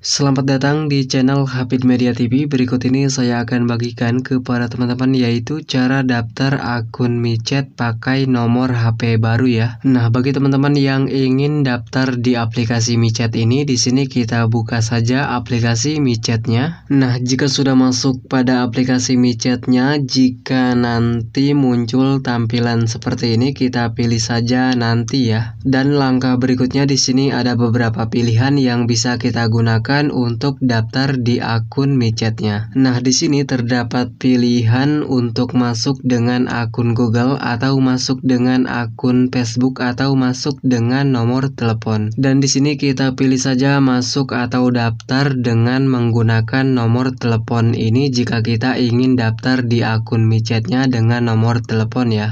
Selamat datang di channel Hapit Media TV. Berikut ini saya akan bagikan kepada teman-teman yaitu cara daftar akun micet pakai nomor HP baru ya. Nah, bagi teman-teman yang ingin daftar di aplikasi micet ini, di sini kita buka saja aplikasi micetnya. Nah, jika sudah masuk pada aplikasi micetnya, jika nanti muncul tampilan seperti ini, kita pilih saja nanti ya. Dan langkah berikutnya di sini ada beberapa pilihan yang bisa kita gunakan untuk daftar di akun MeChatnya. Nah, di sini terdapat pilihan untuk masuk dengan akun Google atau masuk dengan akun Facebook atau masuk dengan nomor telepon. Dan di sini kita pilih saja masuk atau daftar dengan menggunakan nomor telepon ini jika kita ingin daftar di akun MeChatnya dengan nomor telepon ya.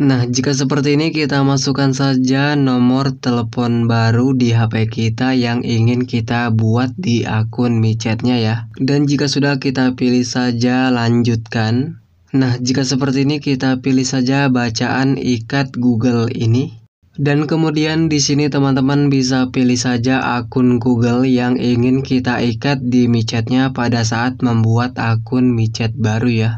Nah, jika seperti ini kita masukkan saja nomor telepon baru di HP kita yang ingin kita buat di akun micetnya ya. Dan jika sudah kita pilih saja lanjutkan. Nah, jika seperti ini kita pilih saja bacaan ikat Google ini. Dan kemudian di sini teman-teman bisa pilih saja akun Google yang ingin kita ikat di micetnya pada saat membuat akun micet baru ya.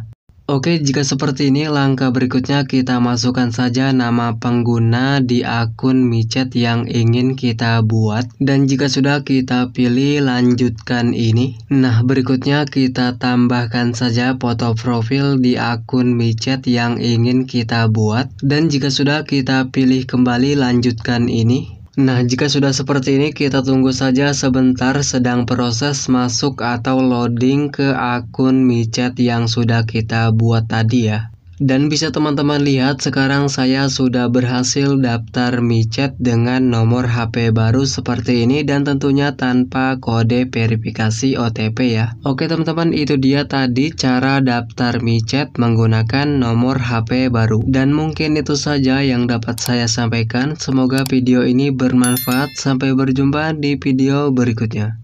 Oke, jika seperti ini, langkah berikutnya kita masukkan saja nama pengguna di akun micet yang ingin kita buat. Dan jika sudah kita pilih lanjutkan ini. Nah, berikutnya kita tambahkan saja foto profil di akun micet yang ingin kita buat. Dan jika sudah kita pilih kembali lanjutkan ini. Nah, jika sudah seperti ini, kita tunggu saja sebentar sedang proses masuk atau loading ke akun micet yang sudah kita buat tadi ya. Dan bisa teman-teman lihat sekarang saya sudah berhasil daftar micet dengan nomor HP baru seperti ini dan tentunya tanpa kode verifikasi OTP ya. Oke teman-teman itu dia tadi cara daftar micet menggunakan nomor HP baru. Dan mungkin itu saja yang dapat saya sampaikan. Semoga video ini bermanfaat. Sampai berjumpa di video berikutnya.